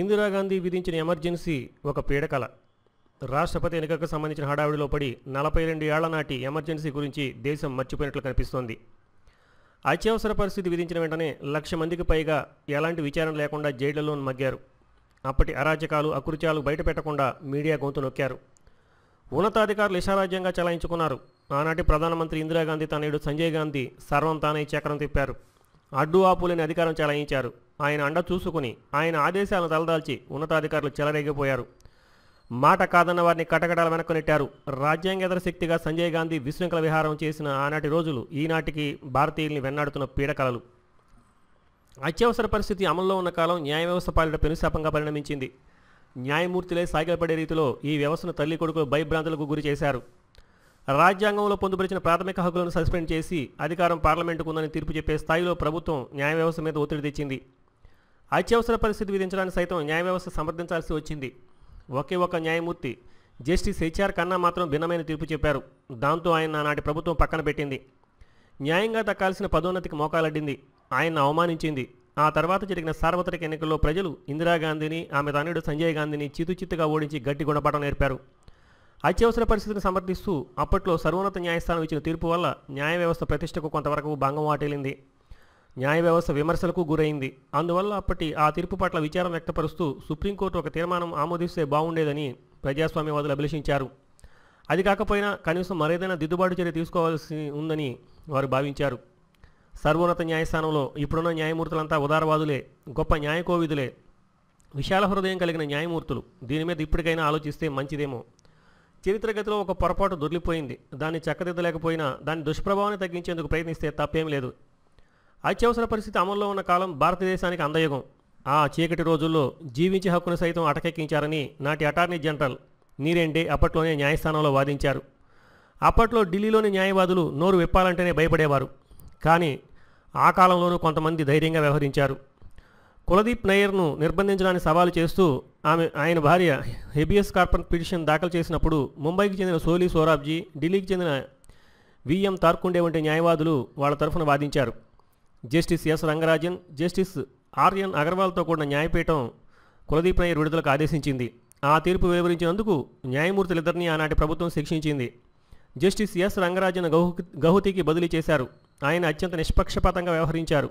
ఇందిరాగాంధీ విధించిన ఎమర్జెన్సీ ఒక పీడకల రాష్ట్రపతి ఎన్నికకు సంబంధించిన హడావిడిలో పడి నలభై రెండు ఏళ్ల నాటి ఎమర్జెన్సీ గురించి దేశం మర్చిపోయినట్లు కనిపిస్తోంది అత్యవసర పరిస్థితి విధించిన వెంటనే లక్ష మందికి పైగా ఎలాంటి విచారణ లేకుండా జైళ్లలో మగ్గారు అప్పటి అరాచకాలు అకృత్యాలు బయటపెట్టకుండా మీడియా గొంతు నొక్కారు ఉన్నతాధికారులు ఇషారాజ్యంగా చలాయించుకున్నారు ఆనాటి ప్రధానమంత్రి ఇందిరాగాంధీ తనయుడు సంజయ్ గాంధీ సర్వం తానే చక్రం తిప్పారు అడ్డు ఆపులేని అధికారం చలాయించారు ఆయన అండ చూసుకుని ఆయన ఆదేశాలను తలదాల్చి ఉన్నతాధికారులు చెలరేగిపోయారు మాట కాదన్న వారిని కటకటాల వెనక్కు నెట్టారు రాజ్యాంగేతర శక్తిగా సంజయ్ గాంధీ విశృంఖల విహారం చేసిన ఆనాటి రోజులు ఈనాటికి భారతీయుల్ని వెన్నాడుతున్న పీడకలలు అత్యవసర పరిస్థితి అమల్లో ఉన్న కాలం న్యాయ వ్యవస్థ పాలిట పెనుశాపంగా పరిణమించింది న్యాయమూర్తులే సాగిలపడే రీతిలో ఈ వ్యవస్థను తల్లి కొడుకులు భయభ్రాంతులకు గురి చేశారు రాజ్యాంగంలో పొందుపరిచిన ప్రాథమిక హక్కులను సస్పెండ్ చేసి అధికారం పార్లమెంటుకు ఉందని తీర్పు చెప్పే స్థాయిలో ప్రభుత్వం న్యాయ వ్యవస్థ మీద ఒత్తిడి తెచ్చింది అత్యవసర పరిస్థితి విధించడానికి సైతం న్యాయ వ్యవస్థ సమర్థించాల్సి వచ్చింది ఒకే ఒక న్యాయమూర్తి జస్టిస్ హెచ్ఆర్ కన్నా మాత్రం భిన్నమైన తీర్పు చెప్పారు దాంతో ఆయన నాటి ప్రభుత్వం పక్కన పెట్టింది న్యాయంగా దక్కాల్సిన పదోన్నతికి మోకాలడ్డింది ఆయన అవమానించింది ఆ తర్వాత జరిగిన సార్వత్రిక ఎన్నికల్లో ప్రజలు ఇందిరాగాంధీని ఆమె తనయుడు సంజయ్ గాంధీని చితుచిత్తుగా ఓడించి గట్టి గుణపాఠం నేర్పారు అత్యవసర పరిస్థితిని సమర్థిస్తూ అప్పట్లో సర్వోన్నత న్యాయస్థానం ఇచ్చిన తీర్పు వల్ల న్యాయ వ్యవస్థ ప్రతిష్టకు కొంతవరకు భంగం వాటిల్లింది న్యాయ వ్యవస్థ విమర్శలకు గురైంది అందువల్ల అప్పటి ఆ తీర్పు పట్ల విచారం వ్యక్తపరుస్తూ సుప్రీంకోర్టు ఒక తీర్మానం ఆమోదిస్తే బాగుండేదని ప్రజాస్వామ్యవాదులు అభిలషించారు అది కాకపోయినా కనీసం మరేదైనా దిద్దుబాటు చర్య తీసుకోవాల్సి ఉందని వారు భావించారు సర్వోన్నత న్యాయస్థానంలో ఇప్పుడున్న న్యాయమూర్తులంతా ఉదారవాదులే గొప్ప న్యాయకోవిధులే విశాల హృదయం కలిగిన న్యాయమూర్తులు దీని మీద ఇప్పటికైనా ఆలోచిస్తే మంచిదేమో చరిత్రగతిలో ఒక పొరపాటు దొరికిపోయింది దాన్ని చక్కదిద్దలేకపోయినా దాని దుష్ప్రభావాన్ని తగ్గించేందుకు ప్రయత్నిస్తే తప్పేం లేదు అత్యవసర పరిస్థితి అమల్లో ఉన్న కాలం భారతదేశానికి అందయుగం ఆ చీకటి రోజుల్లో జీవించే హక్కును సైతం అటకెక్కించారని నాటి అటార్నీ జనరల్ నీరెండే అప్పట్లోనే న్యాయస్థానంలో వాదించారు అప్పట్లో ఢిల్లీలోని న్యాయవాదులు నోరు విప్పాలంటేనే భయపడేవారు కానీ ఆ కాలంలోనూ కొంతమంది ధైర్యంగా వ్యవహరించారు కులదీప్ నయ్యర్ను నిర్బంధించడాన్ని సవాలు చేస్తూ ఆమె ఆయన భార్య హెబియస్ కార్పన్ పిటిషన్ దాఖలు చేసినప్పుడు ముంబైకి చెందిన సోలీ సోరాబ్జీ ఢిల్లీకి చెందిన విఎం తార్కుండే వంటి న్యాయవాదులు వాళ్ళ తరఫున వాదించారు justice S Rangarajan justice Aryan అగర్వాల్తో కూడిన న్యాయపీఠం కులదీప్ నాయర్ విడుదలకు ఆదేశించింది ఆ తీర్పు వివరించినందుకు న్యాయమూర్తులిద్దరినీ ఆనాటి ప్రభుత్వం శిక్షించింది జస్టిస్ ఎస్ రంగరాజన్ గహుతికి బదిలీ చేశారు ఆయన అత్యంత నిష్పక్షపాతంగా వ్యవహరించారు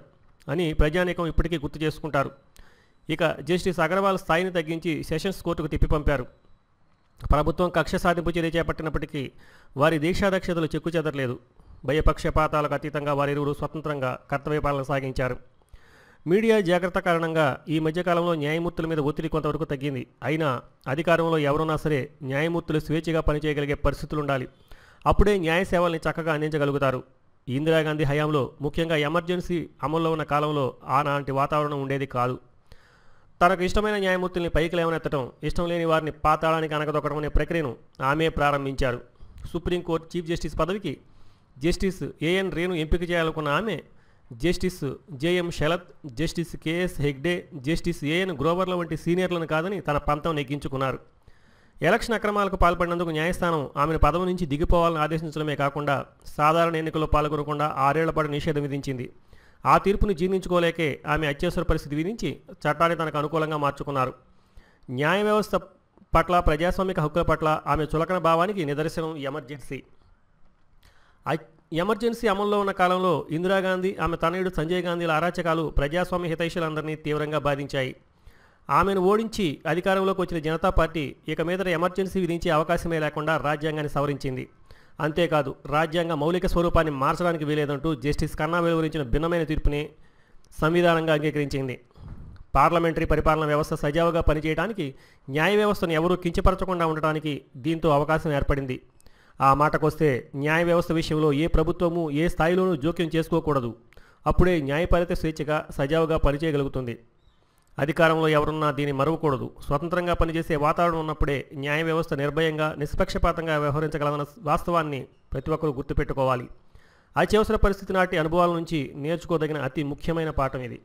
అని ప్రజానీకం ఇప్పటికీ గుర్తు చేసుకుంటారు ఇక జస్టిస్ అగర్వాల్ స్థాయిని తగ్గించి సెషన్స్ కోర్టుకు తిప్పిపంపారు ప్రభుత్వం కక్ష సాధింపు చర్య చేపట్టినప్పటికీ వారి దీక్షాదక్షతలు చెక్కుచెదరలేదు భయపక్షపాతాలకు అతీతంగా వారిరువురు స్వతంత్రంగా కర్తవ్య పాలన సాగించారు మీడియా జాగ్రత్త కారణంగా ఈ మధ్యకాలంలో న్యాయమూర్తుల మీద ఒత్తిడి కొంతవరకు తగ్గింది అయినా అధికారంలో ఎవరున్నా సరే న్యాయమూర్తులు స్వేచ్ఛగా పనిచేయగలిగే పరిస్థితులు ఉండాలి అప్పుడే న్యాయ సేవల్ని చక్కగా అందించగలుగుతారు ఇందిరాగాంధీ హయాంలో ముఖ్యంగా ఎమర్జెన్సీ అమల్లో ఉన్న కాలంలో ఆనాంటి వాతావరణం ఉండేది కాదు తనకు ఇష్టమైన న్యాయమూర్తుల్ని పైకి లేవనెత్తడం ఇష్టం లేని వారిని పాతాళానికి అనగదొక్కడం అనే ప్రక్రియను ఆమె ప్రారంభించారు సుప్రీంకోర్టు చీఫ్ జస్టిస్ పదవికి జస్టిస్ ఏఎన్ రేణు ఎంపిక చేయాలనుకున్న ఆమె justice J M Sharat justice K S Hegde justice A N గ్రోవర్ల వంటి సీనియర్లను కాదని తన పంతం నెగ్గించుకున్నారు ఎలక్షన్ అక్రమాలకు పాల్పడినందుకు న్యాయస్థానం ఆమెను పదవి నుంచి దిగిపోవాలని ఆదేశించడమే కాకుండా సాధారణ ఎన్నికల్లో పాల్గొనకుండా ఆరేళ్ల పాటు నిషేధం విధించింది ఆ తీర్పును జీర్ణించుకోలేకే ఆమె అత్యవసర పరిస్థితి విధించి చట్టాన్ని తనకు అనుకూలంగా మార్చుకున్నారు న్యాయ వ్యవస్థ పట్ల ప్రజాస్వామిక హక్కుల పట్ల ఆమె చులకన భావానికి నిదర్శనం ఎమర్జెన్సీ ఎమర్జెన్సీ అమల్లో ఉన్న కాలంలో ఇందిరాగాంధీ ఆమె తనయుడు సంజయ్ గాంధీల అరాచకాలు ప్రజాస్వామ్య హితైషులందరినీ తీవ్రంగా బాధించాయి ఆమెను ఓడించి అధికారంలోకి వచ్చిన జనతా పార్టీ ఇక మీద ఎమర్జెన్సీ విధించే అవకాశమే లేకుండా రాజ్యాంగాన్ని సవరించింది అంతేకాదు రాజ్యాంగ మౌలిక స్వరూపాన్ని మార్చడానికి వీలేదంటూ జస్టిస్ కన్నా వెలువరించిన భిన్నమైన తీర్పుని సంవిధానంగా అంగీకరించింది పార్లమెంటరీ పరిపాలన వ్యవస్థ సజావుగా పనిచేయడానికి న్యాయ వ్యవస్థను ఎవరూ కించపరచకుండా ఉండటానికి దీంతో అవకాశం ఏర్పడింది ఆ మాటకొస్తే న్యాయ వ్యవస్థ విషయంలో ఏ ప్రభుత్వము ఏ స్థాయిలోనూ జోక్యం చేసుకోకూడదు అప్పుడే న్యాయపాలిత స్వేచ్ఛగా సజావుగా పనిచేయగలుగుతుంది అధికారంలో ఎవరున్నా దీన్ని మరవకూడదు స్వతంత్రంగా పనిచేసే వాతావరణం ఉన్నప్పుడే న్యాయ వ్యవస్థ నిర్భయంగా నిష్పక్షపాతంగా వ్యవహరించగలమన్న వాస్తవాన్ని ప్రతి ఒక్కరూ గుర్తుపెట్టుకోవాలి అత్యవసర పరిస్థితి నాటి అనుభవాల నుంచి నేర్చుకోదగిన అతి ముఖ్యమైన పాఠం ఇది